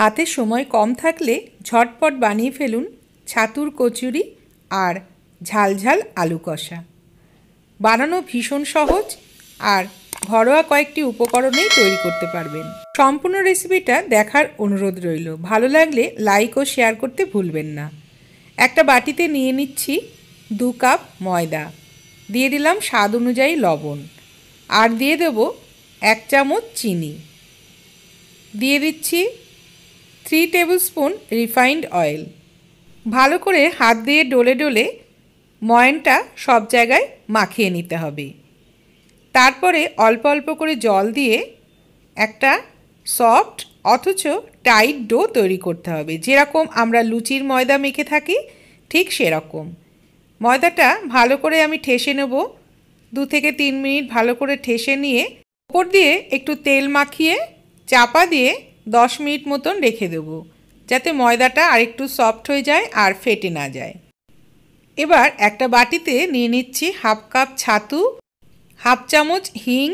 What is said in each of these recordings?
হাতে সময় কম থাকলে ঝটপট বানিয়ে ফেলুন ছাতুর কচুরি আর ঝালঝাল আলু কষা বানানো ভীষণ সহজ আর ঘরোয়া কয়েকটি উপকরণেই তৈরি করতে পারবেন সম্পূর্ণ রেসিপিটা দেখার অনুরোধ রইল ভালো লাগলে লাইক ও শেয়ার করতে ভুলবেন না একটা বাটিতে নিয়ে নিচ্ছি দু কাপ ময়দা দিয়ে দিলাম স্বাদ অনুযায়ী লবণ আর দিয়ে দেব এক চামচ চিনি দিয়ে দিচ্ছি three tablespoon refined oil ভালো করে হাত দিয়ে ডলে ডলে ময়নটা সব জায়গায় মাখিয়ে নিতে হবে তারপরে অল্প অল্প করে জল দিয়ে একটা সফট অথচ টাইট ডো তৈরি করতে হবে যেরকম আমরা লুচির ময়দা মেখে থাকি ঠিক সেরকম ময়দাটা ভালো করে আমি ঠেসে নেব দু থেকে তিন মিনিট ভালো করে ঠেসে নিয়ে ওপর দিয়ে একটু তেল মাখিয়ে চাপা দিয়ে দশ মিনিট মতন রেখে দেবো যাতে ময়দাটা আরেকটু সফট হয়ে যায় আর ফেটে না যায় এবার একটা বাটিতে নিয়ে নিচ্ছি হাফ কাপ ছাতু হাফ চামচ হিং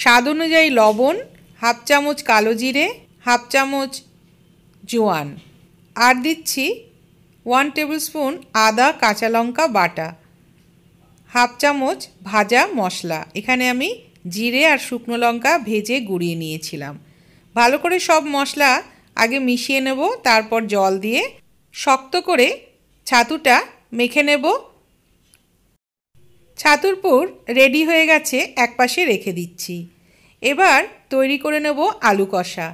স্বাদ অনুযায়ী লবণ হাফ চামচ কালো জিরে হাফ চামচ জোয়ান আর দিচ্ছি ওয়ান টেবিল স্পুন আদা কাঁচা লঙ্কা বাটা হাফ চামচ ভাজা মশলা এখানে আমি জিরে আর শুকনো লঙ্কা ভেজে গুঁড়িয়ে নিয়েছিলাম ভালো করে সব মশলা আগে মিশিয়ে নেব তারপর জল দিয়ে শক্ত করে ছাতুটা মেখে নেব ছাতুর পুর রেডি হয়ে গেছে এক পাশে রেখে দিচ্ছি এবার তৈরি করে নেব আলু কষা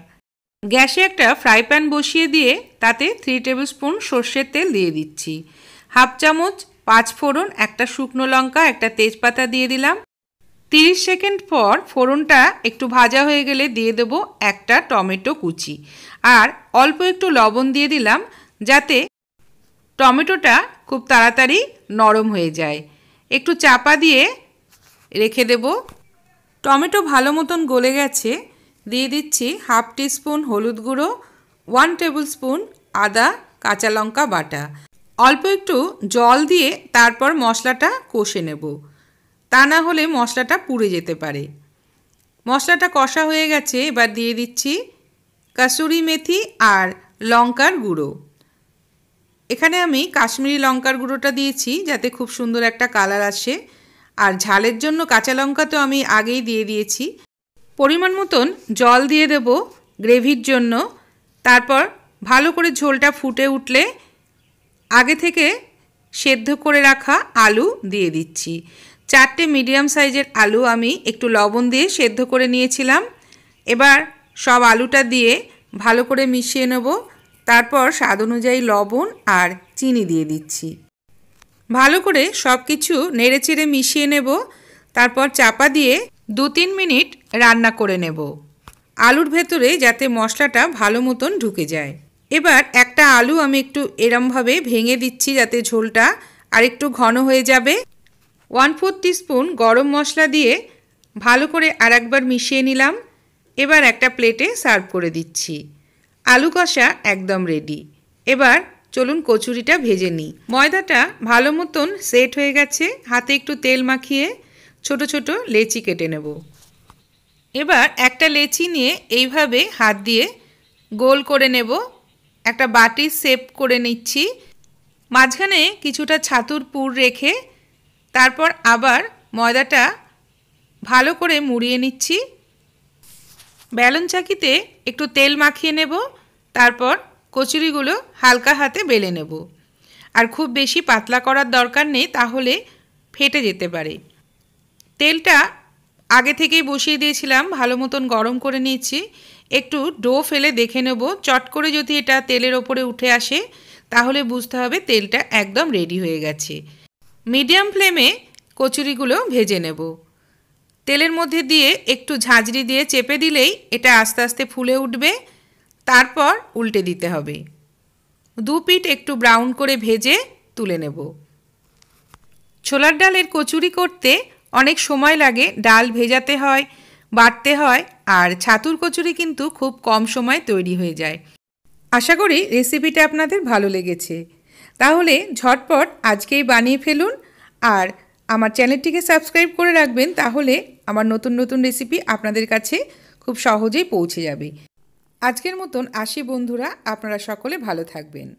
গ্যাসে একটা ফ্রাই প্যান বসিয়ে দিয়ে তাতে থ্রি টেবিল স্পুন সর্ষের তেল দিয়ে দিচ্ছি হাফ চামচ পাঁচ ফোড়ন একটা শুকনো লঙ্কা একটা তেজপাতা দিয়ে দিলাম 30 সেকেন্ড পর ফোড়নটা একটু ভাজা হয়ে গেলে দিয়ে দেব একটা টমেটো কুচি আর অল্প একটু লবণ দিয়ে দিলাম যাতে টমেটোটা খুব তাড়াতাড়ি নরম হয়ে যায় একটু চাপা দিয়ে রেখে দেব টমেটো ভালো মতন গলে গেছে দিয়ে দিচ্ছি হাফ স্পুন হলুদ গুঁড়ো ওয়ান টেবিল স্পুন আদা কাঁচা লঙ্কা বাটা অল্প একটু জল দিয়ে তারপর মশলাটা কষে নেব তা না হলে মশলাটা পুড়ে যেতে পারে মশলাটা কষা হয়ে গেছে এবার দিয়ে দিচ্ছি কাসুরি মেথি আর লঙ্কার গুঁড়ো এখানে আমি কাশ্মীরি লঙ্কার গুঁড়োটা দিয়েছি যাতে খুব সুন্দর একটা কালার আসে আর ঝালের জন্য কাঁচা লঙ্কা তো আমি আগেই দিয়ে দিয়েছি পরিমাণ মতন জল দিয়ে দেব গ্রেভির জন্য তারপর ভালো করে ঝোলটা ফুটে উঠলে আগে থেকে সেদ্ধ করে রাখা আলু দিয়ে দিচ্ছি চারটে মিডিয়াম সাইজের আলু আমি একটু লবণ দিয়ে সেদ্ধ করে নিয়েছিলাম এবার সব আলুটা দিয়ে ভালো করে মিশিয়ে নেব তারপর স্বাদ অনুযায়ী লবণ আর চিনি দিয়ে দিচ্ছি ভালো করে সব কিছু নেড়েচেড়ে মিশিয়ে নেব তারপর চাপা দিয়ে দু তিন মিনিট রান্না করে নেব আলুর ভেতরে যাতে মশলাটা ভালো মতন ঢুকে যায় এবার একটা আলু আমি একটু এরমভাবে ভেঙে দিচ্ছি যাতে ঝোলটা আর একটু ঘন হয়ে যাবে ওয়ান ফোর টিস্পুন গরম মশলা দিয়ে ভালো করে আর একবার মিশিয়ে নিলাম এবার একটা প্লেটে সার্ভ করে দিচ্ছি আলু কষা একদম রেডি এবার চলুন কচুরিটা ভেজে নিই ময়দাটা ভালো মতন সেট হয়ে গেছে হাতে একটু তেল মাখিয়ে ছোট ছোট লেচি কেটে নেব এবার একটা লেচি নিয়ে এইভাবে হাত দিয়ে গোল করে নেব একটা বাটি সেপ করে নিচ্ছি মাঝখানে কিছুটা ছাতুর পুর রেখে তারপর আবার ময়দাটা ভালো করে মুড়িয়ে নিচ্ছি ব্যালন চাকিতে একটু তেল মাখিয়ে নেব তারপর কচুরিগুলো হালকা হাতে বেলে নেব আর খুব বেশি পাতলা করার দরকার নেই তাহলে ফেটে যেতে পারে তেলটা আগে থেকেই বসিয়ে দিয়েছিলাম ভালো মতন গরম করে নিয়েছি একটু ডো ফেলে দেখে নেব চট করে যদি এটা তেলের ওপরে উঠে আসে তাহলে বুঝতে হবে তেলটা একদম রেডি হয়ে গেছে মিডিয়াম ফ্লেমে কচুরিগুলো ভেজে নেব তেলের মধ্যে দিয়ে একটু ঝাঁঝরি দিয়ে চেপে দিলেই এটা আস্তে আস্তে ফুলে উঠবে তারপর উল্টে দিতে হবে দু পিঠ একটু ব্রাউন করে ভেজে তুলে নেব ছোলার ডালের কচুরি করতে অনেক সময় লাগে ডাল ভেজাতে হয় বাটতে হয় আর ছাতুর কচুরি কিন্তু খুব কম সময় তৈরি হয়ে যায় আশা করি রেসিপিটা আপনাদের ভালো লেগেছে তাহলে ঝটপট আজকেই বানিয়ে ফেলুন আর আমার চ্যানেলটিকে সাবস্ক্রাইব করে রাখবেন তাহলে আমার নতুন নতুন রেসিপি আপনাদের কাছে খুব সহজেই পৌঁছে যাবে আজকের মতন আসি বন্ধুরা আপনারা সকলে ভালো থাকবেন